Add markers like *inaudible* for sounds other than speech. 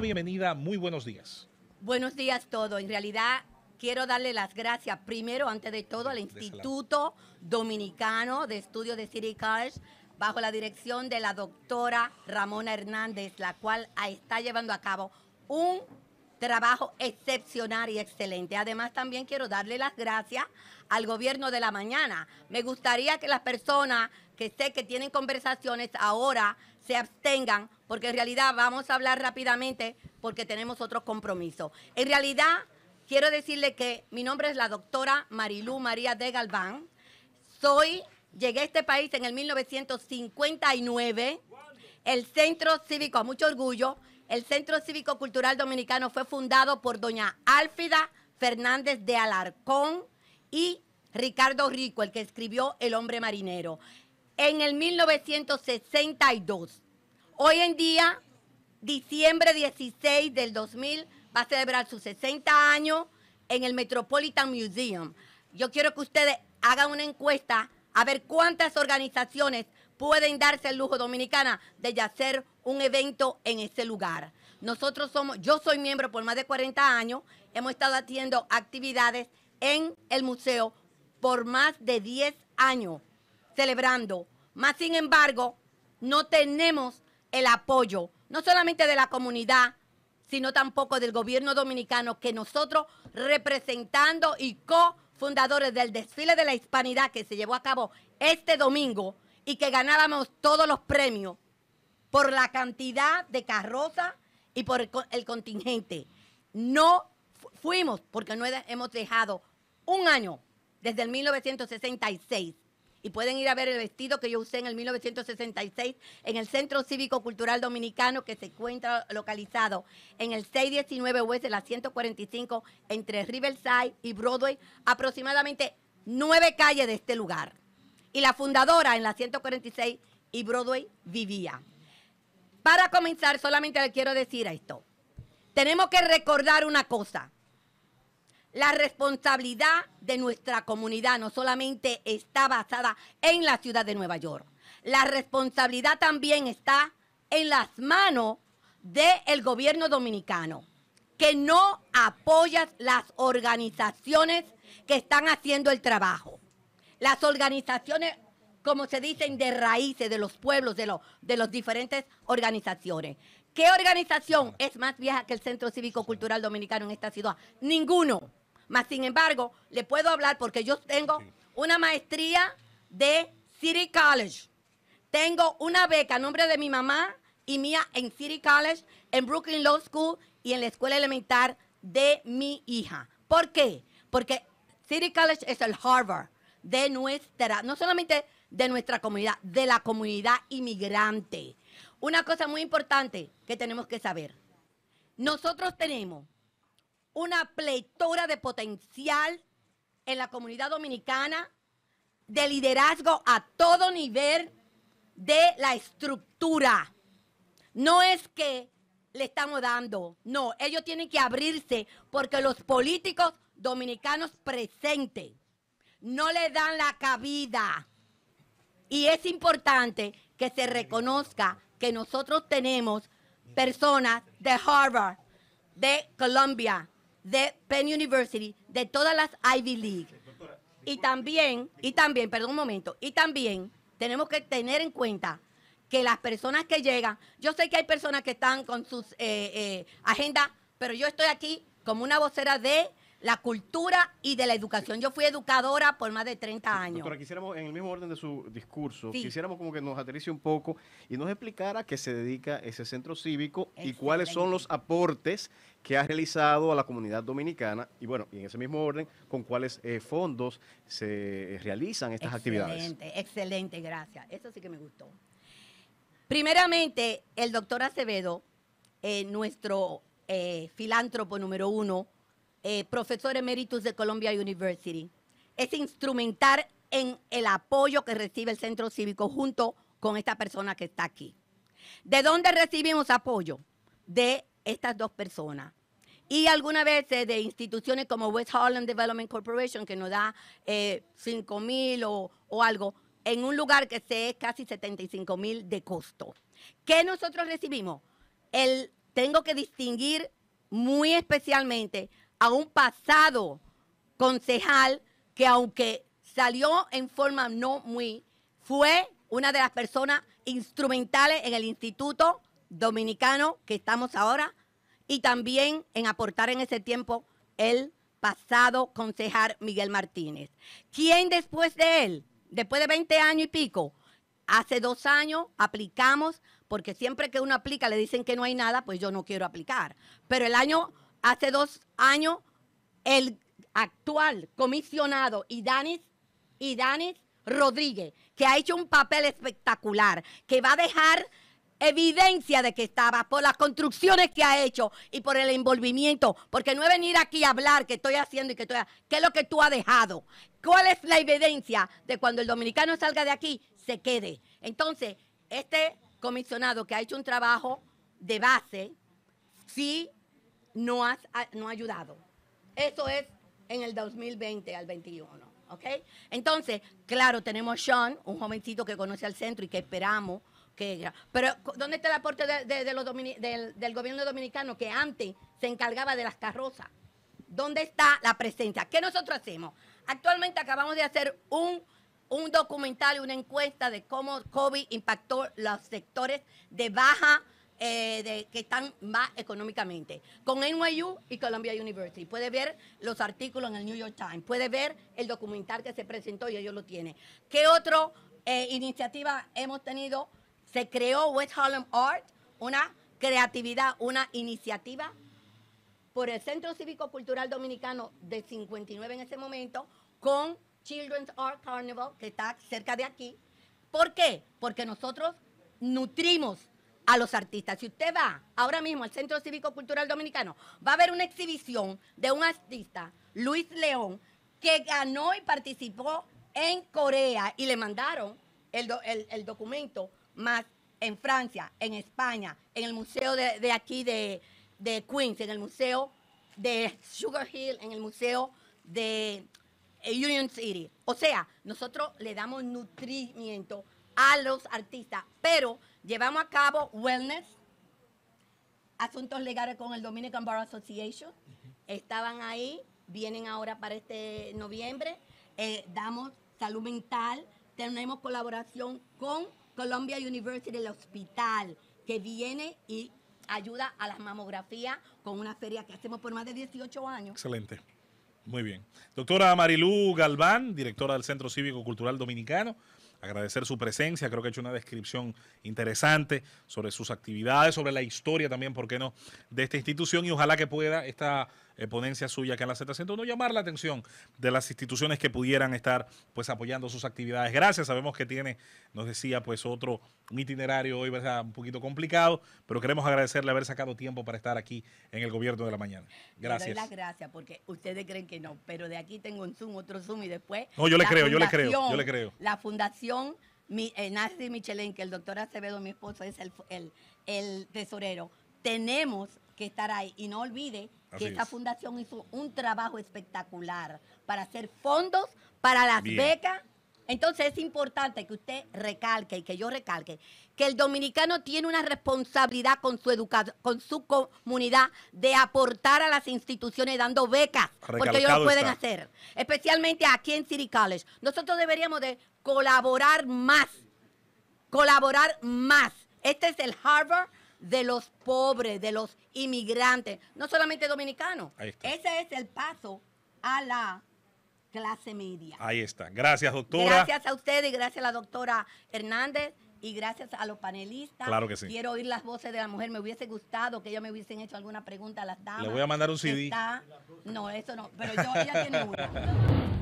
bienvenida. Muy buenos días. Buenos días todo. En realidad quiero darle las gracias primero, antes de todo, al Instituto Dominicano de Estudios de City College, bajo la dirección de la doctora Ramona Hernández, la cual está llevando a cabo un trabajo excepcional y excelente. Además, también quiero darle las gracias al gobierno de la mañana. Me gustaría que las personas que sé que tienen conversaciones ahora se abstengan, porque en realidad vamos a hablar rápidamente porque tenemos otros compromisos. En realidad, quiero decirle que mi nombre es la doctora Marilú María de Galván. Soy, llegué a este país en el 1959, el Centro Cívico, a mucho orgullo, el Centro Cívico Cultural Dominicano fue fundado por doña Álfida Fernández de Alarcón y Ricardo Rico, el que escribió El hombre marinero, en el 1962. Hoy en día, diciembre 16 del 2000, va a celebrar sus 60 años en el Metropolitan Museum. Yo quiero que ustedes hagan una encuesta a ver cuántas organizaciones pueden darse el lujo, Dominicana, de hacer un evento en ese lugar. Nosotros somos, yo soy miembro por más de 40 años, hemos estado haciendo actividades en el museo por más de 10 años, celebrando. Más sin embargo, no tenemos el apoyo, no solamente de la comunidad, sino tampoco del gobierno dominicano, que nosotros representando y cofundadores del desfile de la hispanidad que se llevó a cabo este domingo, y que ganábamos todos los premios por la cantidad de carroza y por el, contingente. No fuimos, porque no hemos dejado un año desde el 1966. Y pueden ir a ver el vestido que yo usé en el 1966 en el Centro Cívico Cultural Dominicano que se encuentra localizado en el 619 West de la 145 entre Riverside y Broadway, aproximadamente nueve calles de este lugar y la fundadora en la 146 y Broadway vivía. Para comenzar, solamente le quiero decir esto. Tenemos que recordar una cosa. La responsabilidad de nuestra comunidad no solamente está basada en la ciudad de Nueva York. La responsabilidad también está en las manos del gobierno dominicano, que no apoya las organizaciones que están haciendo el trabajo las organizaciones, como se dicen, de raíces de los pueblos, de, los de las diferentes organizaciones. ¿Qué organización es más vieja que el Centro Cívico Cultural Dominicano en esta ciudad? Ninguno. más sin embargo, le puedo hablar porque yo tengo una maestría de City College. Tengo una beca a nombre de mi mamá y mía en City College, en Brooklyn Law School y en la escuela elemental de mi hija. ¿Por qué? Porque City College es el Harvard de nuestra, no solamente de nuestra comunidad, de la comunidad inmigrante. Una cosa muy importante que tenemos que saber. Nosotros tenemos una pleitora de potencial en la comunidad dominicana de liderazgo a todo nivel de la estructura. No es que le estamos dando, no, ellos tienen que abrirse porque los políticos dominicanos presentes no le dan la cabida. Y es importante que se reconozca que nosotros tenemos personas de Harvard, de Columbia, de Penn University, de todas las Ivy League. Y también, y también, perdón un momento, y también tenemos que tener en cuenta que las personas que llegan, yo sé que hay personas que están con sus eh, eh, agendas, pero yo estoy aquí como una vocera de la cultura y de la educación. Yo fui educadora por más de 30 años. Doctora, quisiéramos, en el mismo orden de su discurso, quisiéramos como que nos aterrice un poco y nos explicara qué se dedica ese centro cívico y cuáles son los aportes que ha realizado a la comunidad dominicana y bueno, y en ese mismo orden, con cuáles eh, fondos se eh, realizan estas actividades. Excelente, excelente, gracias. Eso sí que me gustó. Primeramente, el doctor Acevedo, eh, nuestro filántropo número uno, eh, profesor emeritus de Columbia University, es instrumentar en el apoyo que recibe el centro cívico junto con esta persona que está aquí. ¿De dónde recibimos apoyo? De estas dos personas. Y algunas veces de instituciones como West Harlem Development Corporation, que nos da eh, 5 mil o, algo, en un lugar que se es casi 75 mil de costo. ¿Qué nosotros recibimos? El, tengo que distinguir muy especialmente a un pasado concejal que aunque salió en forma no muy, fue una de las personas instrumentales en el Instituto Dominicano que estamos ahora y también en aportar en ese tiempo el pasado concejal Miguel Martínez. ¿Quién después de él, después de 20 años y pico, hace dos años aplicamos, porque siempre que uno aplica le dicen que no hay nada, pues yo no quiero aplicar. Pero el año hace dos años el actual comisionado Idanis, Idanis Rodríguez, que ha hecho un papel espectacular, que va a dejar evidencia de que estaba, por las construcciones que ha hecho y por el envolvimiento, porque no he venido aquí a hablar que estoy haciendo y que estoy, qué es lo que tú has dejado, cuál es la evidencia de cuando el dominicano salga de aquí, se quede. Entonces, este comisionado que ha hecho un trabajo de base, sí Ah, no, ha ayudado. Eso es en el 2020 al 21. ¿Ok? Entonces, claro, tenemos Sean, un jovencito que conoce al centro y que esperamos que. ella... Pero, ¿dónde está el aporte de, los del, gobierno dominicano que antes se encargaba de las carrozas? ¿Dónde está la presencia? ¿Qué nosotros hacemos? Actualmente acabamos de hacer un un documental, una encuesta de cómo COVID impactó los sectores de baja eh, que están más económicamente. Con NYU y Columbia University. Puede ver los artículos en el New York Times. Puede ver el documental que se presentó y ellos lo tienen. ¿Qué otra eh, iniciativa hemos tenido? Se creó West Harlem Art, una creatividad, una iniciativa por el Centro Cívico Cultural Dominicano de 59 en ese momento con Children's Art Carnival, que está cerca de aquí. ¿Por qué? Porque nosotros nutrimos a los artistas. Si usted va ahora mismo al Centro Cívico Cultural Dominicano, va a ver una exhibición de un artista, Luis León, que ganó y participó en Corea y le mandaron el, documento más en Francia, en España, en el museo de, aquí de, de, Queens, en el museo de Sugar Hill, en el museo de eh, Union City. O sea, nosotros le damos nutrimiento a los artistas. Pero llevamos a cabo wellness, asuntos legales con el Dominican Bar Association. Estaban ahí, vienen ahora para este noviembre. Eh, damos salud mental, tenemos colaboración con Columbia University, el hospital, que viene y ayuda a las mamografías con una feria que hacemos por más de 18 años. Excelente. Muy bien. Doctora Marilú Galván, directora del Centro Cívico Cultural Dominicano agradecer su presencia. Creo que ha hecho una descripción interesante sobre sus actividades, sobre la historia también, ¿por qué no?, de esta institución y ojalá que pueda esta eh, ponencia suya que en la Z101, llamar la atención de las instituciones que pudieran estar pues apoyando sus actividades. Gracias, sabemos que tiene, nos decía, pues otro itinerario hoy, ¿verdad? Un poquito complicado, pero queremos agradecerle haber sacado tiempo para estar aquí en el gobierno de la mañana. Gracias. Le doy las gracias, porque ustedes creen que no, pero de aquí tengo un Zoom, otro Zoom y después. No, yo le creo, yo le creo, yo le creo. La fundación mi, eh, que el doctor Acevedo, mi esposo, es el, el tesorero, tenemos estar ahí. Y no olvide que esta fundación hizo un trabajo espectacular para hacer fondos para las becas. Entonces es importante que usted recalque y que yo recalque que el dominicano tiene una responsabilidad con su educación, con su comunidad de aportar a las instituciones dando becas, porque ellos lo pueden hacer, especialmente aquí en City College. Nosotros deberíamos de colaborar más, colaborar más. Este es el Harvard de los pobres, de los inmigrantes, no solamente dominicanos. Ese es el paso a la clase media. Ahí está. Gracias, doctora. Gracias a usted y gracias a la doctora Hernández y gracias a los panelistas. Claro que sí. Quiero oír las voces de la mujer. Me hubiese gustado que ellos me hubiesen hecho alguna pregunta a las damas. Le voy a mandar un CD. No, eso no, pero yo, *laughs*